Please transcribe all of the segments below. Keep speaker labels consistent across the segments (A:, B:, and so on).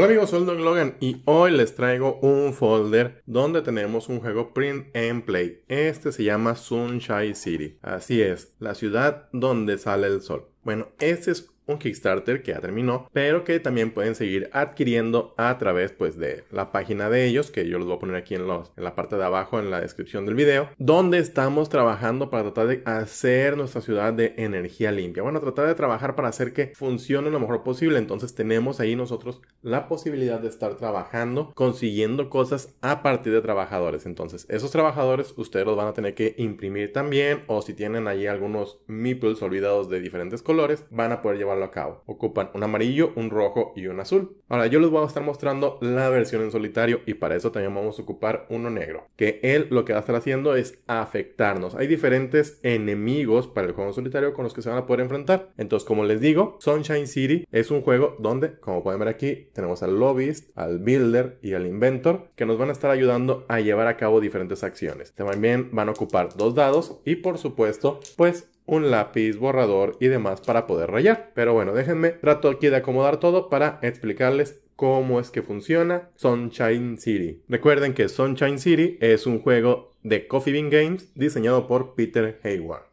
A: Hola amigos, soy Don Logan y hoy les traigo un folder donde tenemos un juego print and play. Este se llama Sunshine City. Así es, la ciudad donde sale el sol. Bueno, este es un Kickstarter que ya terminó, pero que también pueden seguir adquiriendo a través pues de la página de ellos, que yo los voy a poner aquí en, los, en la parte de abajo en la descripción del video, donde estamos trabajando para tratar de hacer nuestra ciudad de energía limpia. Bueno, tratar de trabajar para hacer que funcione lo mejor posible. Entonces tenemos ahí nosotros la posibilidad de estar trabajando, consiguiendo cosas a partir de trabajadores. Entonces esos trabajadores ustedes los van a tener que imprimir también o si tienen allí algunos meeples olvidados de diferentes colores, van a poder llevarlo a cabo. Ocupan un amarillo, un rojo y un azul. Ahora yo les voy a estar mostrando la versión en solitario y para eso también vamos a ocupar uno negro. Que él lo que va a estar haciendo es afectarnos. Hay diferentes enemigos para el juego en solitario con los que se van a poder enfrentar. Entonces como les digo, Sunshine City es un juego donde como pueden ver aquí tenemos al lobbyist, al builder y al inventor que nos van a estar ayudando a llevar a cabo diferentes acciones. También van a ocupar dos dados y por supuesto pues un lápiz, borrador y demás para poder rayar. Pero bueno, déjenme, trato aquí de acomodar todo para explicarles cómo es que funciona Sunshine City. Recuerden que Sunshine City es un juego de Coffee Bean Games diseñado por Peter Hayward.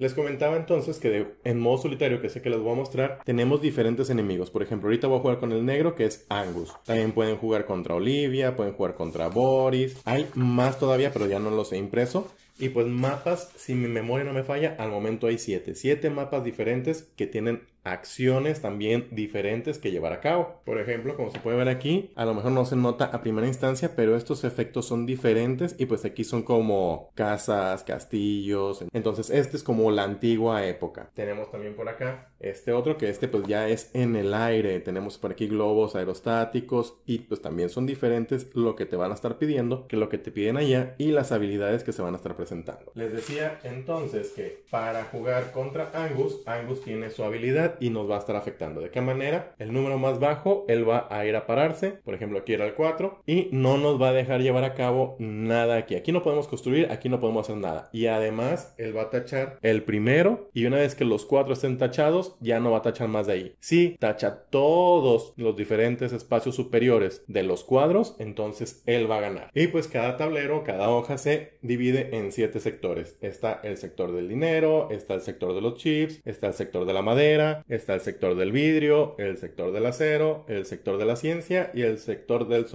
A: Les comentaba entonces que en modo solitario, que sé que les voy a mostrar, tenemos diferentes enemigos. Por ejemplo, ahorita voy a jugar con el negro, que es Angus. También pueden jugar contra Olivia, pueden jugar contra Boris. Hay más todavía, pero ya no los he impreso. Y pues mapas, si mi memoria no me falla, al momento hay siete. Siete mapas diferentes que tienen acciones también diferentes que llevar a cabo. Por ejemplo, como se puede ver aquí, a lo mejor no se nota a primera instancia, pero estos efectos son diferentes y pues aquí son como casas, castillos. Entonces, este es como la antigua época. Tenemos también por acá este otro que este pues ya es en el aire. Tenemos por aquí globos aerostáticos y pues también son diferentes lo que te van a estar pidiendo que lo que te piden allá y las habilidades que se van a estar presentando. Les decía entonces que para jugar contra Angus, Angus tiene su habilidad y nos va a estar afectando. ¿De qué manera? El número más bajo, él va a ir a pararse, por ejemplo aquí era el 4, y no nos va a dejar llevar a cabo nada aquí. Aquí no podemos construir, aquí no podemos hacer nada. Y además, él va a tachar el primero y una vez que los 4 estén tachados, ya no va a tachar más de ahí. Si tacha todos los diferentes espacios superiores de los cuadros, entonces él va a ganar. Y pues cada tablero, cada hoja se divide en 7 sectores. Está el sector del dinero, está el sector de los chips, está el sector de la madera, está el sector del vidrio, el sector del acero, el sector de la ciencia y el sector del,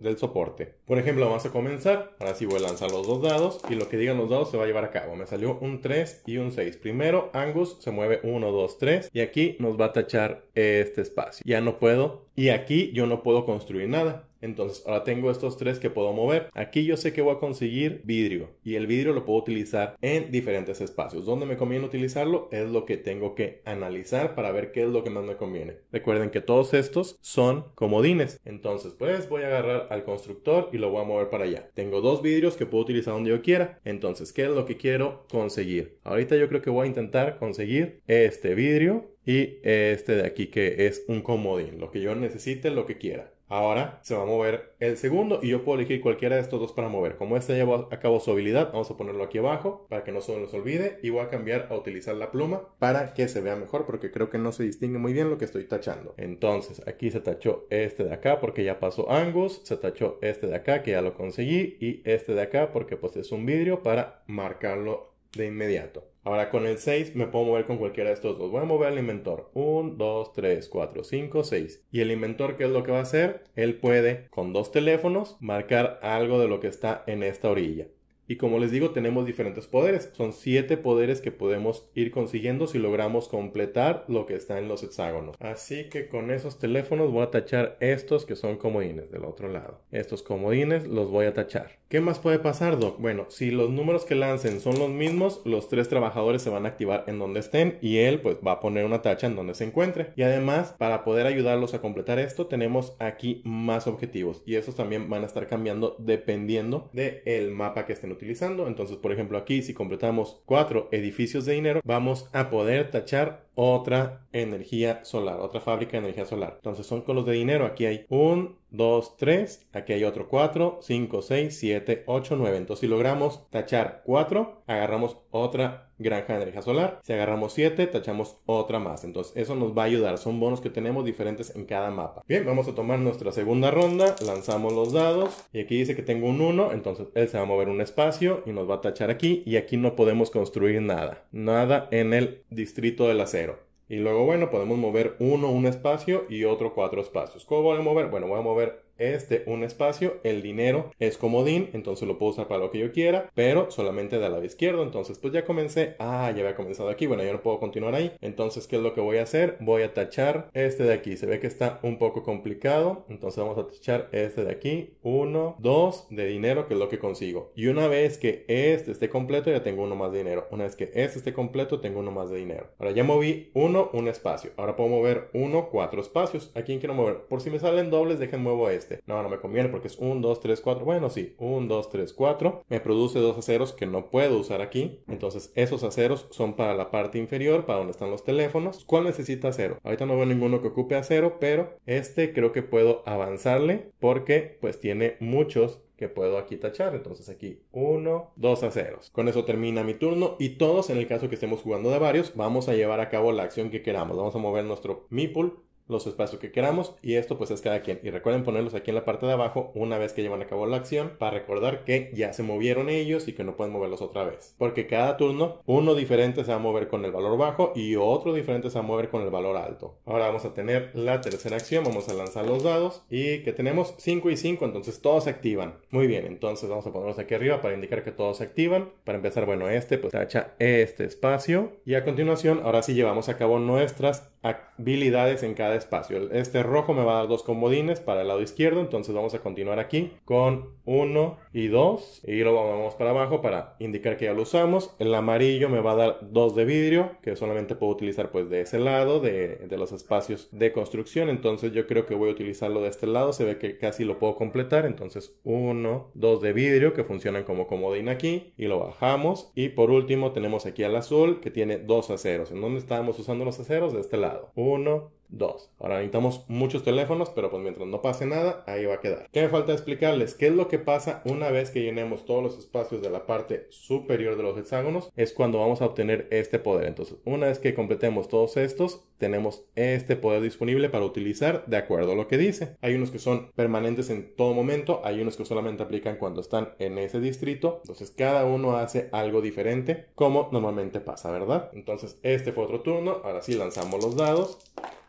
A: del soporte. Por ejemplo, vamos a comenzar. Ahora sí voy a lanzar los dos dados y lo que digan los dados se va a llevar a cabo. Me salió un 3 y un 6. Primero, Angus se mueve 1, 2, 3 y aquí nos va a tachar este espacio. Ya no puedo y aquí yo no puedo construir nada. Entonces, ahora tengo estos tres que puedo mover. Aquí yo sé que voy a conseguir vidrio y el vidrio lo puedo utilizar en diferentes espacios. Donde me conviene utilizarlo es lo que tengo que analizar para ver qué es lo que más me conviene. Recuerden que todos estos son comodines. Entonces, pues voy a agarrar al constructor y lo voy a mover para allá. Tengo dos vidrios que puedo utilizar donde yo quiera. Entonces, ¿qué es lo que quiero conseguir? Ahorita yo creo que voy a intentar conseguir este vidrio y este de aquí que es un comodín. Lo que yo necesite, lo que quiera. Ahora se va a mover el segundo y yo puedo elegir cualquiera de estos dos para mover. Como este llevó a cabo su habilidad, vamos a ponerlo aquí abajo para que no se nos olvide y voy a cambiar a utilizar la pluma para que se vea mejor porque creo que no se distingue muy bien lo que estoy tachando. Entonces aquí se tachó este de acá porque ya pasó Angus, se tachó este de acá que ya lo conseguí y este de acá porque pues es un vidrio para marcarlo de inmediato. Ahora con el 6 me puedo mover con cualquiera de estos dos. Voy a mover al inventor. 1, 2, 3, 4, 5, 6. Y el inventor, ¿qué es lo que va a hacer? Él puede, con dos teléfonos, marcar algo de lo que está en esta orilla. Y como les digo, tenemos diferentes poderes. Son siete poderes que podemos ir consiguiendo si logramos completar lo que está en los hexágonos. Así que con esos teléfonos voy a tachar estos que son comodines del otro lado. Estos comodines los voy a tachar. ¿Qué más puede pasar, Doc? Bueno, si los números que lancen son los mismos, los tres trabajadores se van a activar en donde estén y él pues va a poner una tacha en donde se encuentre. Y además, para poder ayudarlos a completar esto, tenemos aquí más objetivos y esos también van a estar cambiando dependiendo del mapa que estén utilizando utilizando. Entonces, por ejemplo, aquí si completamos cuatro edificios de dinero, vamos a poder tachar otra energía solar, otra fábrica de energía solar. Entonces son con los de dinero. Aquí hay un 2, 3, aquí hay otro 4, 5, 6, 7, 8, 9. Entonces si logramos tachar 4, agarramos otra granja de energía solar. Si agarramos 7, tachamos otra más. Entonces eso nos va a ayudar. Son bonos que tenemos diferentes en cada mapa. Bien, vamos a tomar nuestra segunda ronda. Lanzamos los dados. Y aquí dice que tengo un 1. Entonces él se va a mover un espacio y nos va a tachar aquí. Y aquí no podemos construir nada. Nada en el distrito del acero. Y luego, bueno, podemos mover uno un espacio y otro cuatro espacios. ¿Cómo voy a mover? Bueno, voy a mover este un espacio, el dinero es comodín, entonces lo puedo usar para lo que yo quiera, pero solamente del lado izquierdo. Entonces, pues ya comencé. Ah, ya había comenzado aquí. Bueno, ya no puedo continuar ahí. Entonces, ¿qué es lo que voy a hacer? Voy a tachar este de aquí. Se ve que está un poco complicado. Entonces, vamos a tachar este de aquí. Uno, dos de dinero, que es lo que consigo. Y una vez que este esté completo, ya tengo uno más de dinero. Una vez que este esté completo, tengo uno más de dinero. Ahora ya moví uno, un espacio. Ahora puedo mover uno, cuatro espacios. ¿A quién quiero mover? Por si me salen dobles, dejen muevo este. Este. No, no me conviene porque es 1, 2, 3, 4. Bueno, sí, 1, 2, 3, 4. Me produce dos aceros que no puedo usar aquí. Entonces, esos aceros son para la parte inferior, para donde están los teléfonos. ¿Cuál necesita acero? Ahorita no veo ninguno que ocupe acero, pero este creo que puedo avanzarle porque pues tiene muchos que puedo aquí tachar. Entonces aquí 1, 2 aceros Con eso termina mi turno y todos en el caso que estemos jugando de varios vamos a llevar a cabo la acción que queramos. Vamos a mover nuestro meeple los espacios que queramos y esto pues es cada quien. Y recuerden ponerlos aquí en la parte de abajo una vez que llevan a cabo la acción para recordar que ya se movieron ellos y que no pueden moverlos otra vez. Porque cada turno uno diferente se va a mover con el valor bajo y otro diferente se va a mover con el valor alto. Ahora vamos a tener la tercera acción, vamos a lanzar los dados y que tenemos 5 y 5, entonces todos se activan. Muy bien, entonces vamos a ponerlos aquí arriba para indicar que todos se activan. Para empezar, bueno, este pues tacha este espacio y a continuación ahora sí llevamos a cabo nuestras habilidades en cada espacio. Este rojo me va a dar dos comodines para el lado izquierdo, entonces vamos a continuar aquí con 1 y 2 y lo vamos para abajo para indicar que ya lo usamos. El amarillo me va a dar dos de vidrio que solamente puedo utilizar pues de ese lado de, los espacios de construcción, entonces yo creo que voy a utilizarlo de este lado, se ve que casi lo puedo completar, entonces uno, dos de vidrio que funcionan como comodín aquí y lo bajamos y por último tenemos aquí al azul que tiene dos aceros, en dónde estábamos usando los aceros de este lado lado. 1, 2. Ahora necesitamos muchos teléfonos, pero pues mientras no pase nada, ahí va a quedar. ¿Qué me falta explicarles? ¿Qué es lo que pasa una vez que llenemos todos los espacios de la parte superior de los hexágonos? Es cuando vamos a obtener este poder. Entonces, una vez que completemos todos estos, tenemos este poder disponible para utilizar de acuerdo a lo que dice. Hay unos que son permanentes en todo momento, hay unos que solamente aplican cuando están en ese distrito. Entonces, cada uno hace algo diferente, como normalmente pasa, ¿verdad? Entonces, este fue otro turno. Ahora sí lanzamos los dados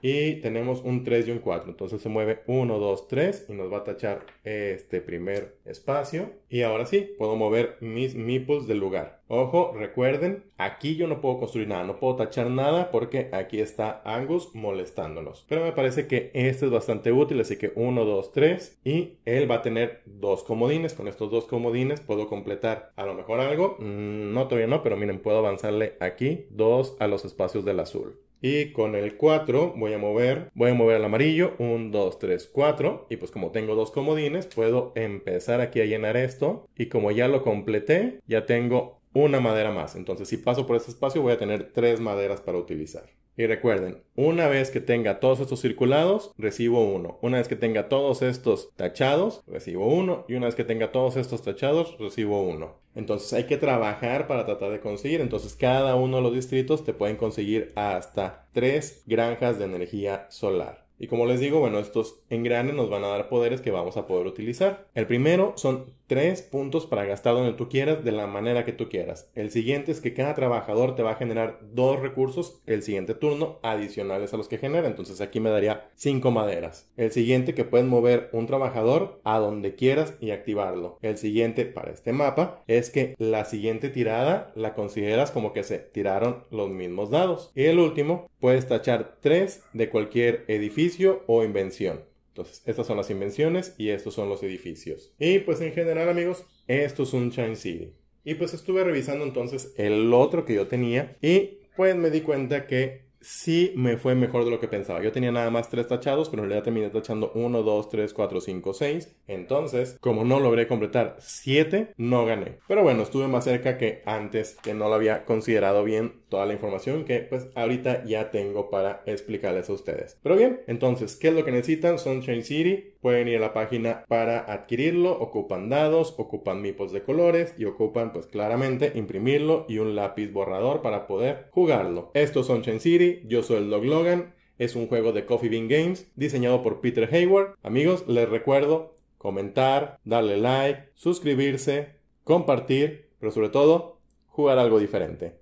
A: y y tenemos un 3 y un 4. Entonces se mueve 1, 2, 3 y nos va a tachar este primer espacio. Y ahora sí, puedo mover mis meeples del lugar. Ojo, recuerden, aquí yo no puedo construir nada, no puedo tachar nada porque aquí está Angus molestándonos. Pero me parece que este es bastante útil, así que 1, 2, 3 y él va a tener dos comodines. Con estos dos comodines puedo completar a lo mejor algo, mm, no todavía no, pero miren, puedo avanzarle aquí dos a los espacios del azul. Y con el 4 voy a mover, voy a mover el amarillo, 1, 2, 3, 4. Y pues como tengo dos comodines, puedo empezar aquí a llenar esto. Y como ya lo completé, ya tengo una madera más. Entonces si paso por ese espacio voy a tener tres maderas para utilizar. Y recuerden, una vez que tenga todos estos circulados, recibo uno. Una vez que tenga todos estos tachados, recibo uno. Y una vez que tenga todos estos tachados, recibo uno. Entonces hay que trabajar para tratar de conseguir. Entonces cada uno de los distritos te pueden conseguir hasta tres granjas de energía solar. Y como les digo, bueno, estos engranes nos van a dar poderes que vamos a poder utilizar. El primero son tres puntos para gastar donde tú quieras, de la manera que tú quieras. El siguiente es que cada trabajador te va a generar dos recursos el siguiente turno adicionales a los que genera. Entonces aquí me daría cinco maderas. El siguiente que puedes mover un trabajador a donde quieras y activarlo. El siguiente para este mapa es que la siguiente tirada la consideras como que se tiraron los mismos dados. Y el último, puedes tachar tres de cualquier edificio o invención. Entonces, estas son las invenciones y estos son los edificios. Y pues en general, amigos, esto es un Chinese City. Y pues estuve revisando entonces el otro que yo tenía y pues me di cuenta que sí me fue mejor de lo que pensaba. Yo tenía nada más tres tachados, pero en realidad terminé tachando 1, 2, 3, 4, 5, 6. Entonces, como no logré completar siete no gané. Pero bueno, estuve más cerca que antes, que no lo había considerado bien toda la información que pues ahorita ya tengo para explicarles a ustedes. Pero bien, entonces, ¿qué es lo que necesitan? Son Chain City, pueden ir a la página para adquirirlo, ocupan dados, ocupan mipos de colores y ocupan pues claramente imprimirlo y un lápiz borrador para poder jugarlo. Estos son Chain City yo soy el Dog Logan. Es un juego de Coffee Bean Games diseñado por Peter Hayward. Amigos, les recuerdo comentar, darle like, suscribirse, compartir, pero sobre todo, jugar algo diferente.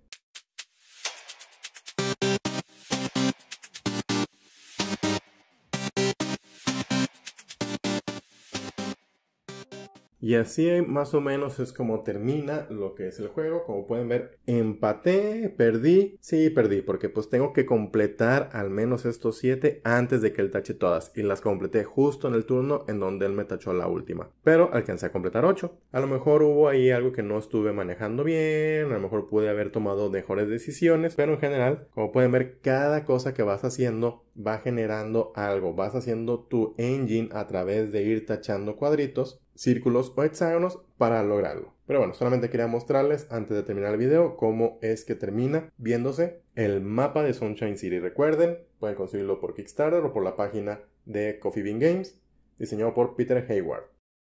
A: Y así eh, más o menos es como termina lo que es el juego. Como pueden ver, empaté, perdí, sí, perdí, porque pues tengo que completar al menos estos 7 antes de que él tache todas. Y las completé justo en el turno en donde él me tachó la última. Pero alcancé a completar 8. A lo mejor hubo ahí algo que no estuve manejando bien, a lo mejor pude haber tomado mejores decisiones, pero en general, como pueden ver, cada cosa que vas haciendo va generando algo, vas haciendo tu engine a través de ir tachando cuadritos círculos o hexágonos para lograrlo. Pero bueno, solamente quería mostrarles antes de terminar el video cómo es que termina viéndose el mapa de Sunshine City. Recuerden, pueden conseguirlo por Kickstarter o por la página de Coffee Bean Games, diseñado por Peter Hayward.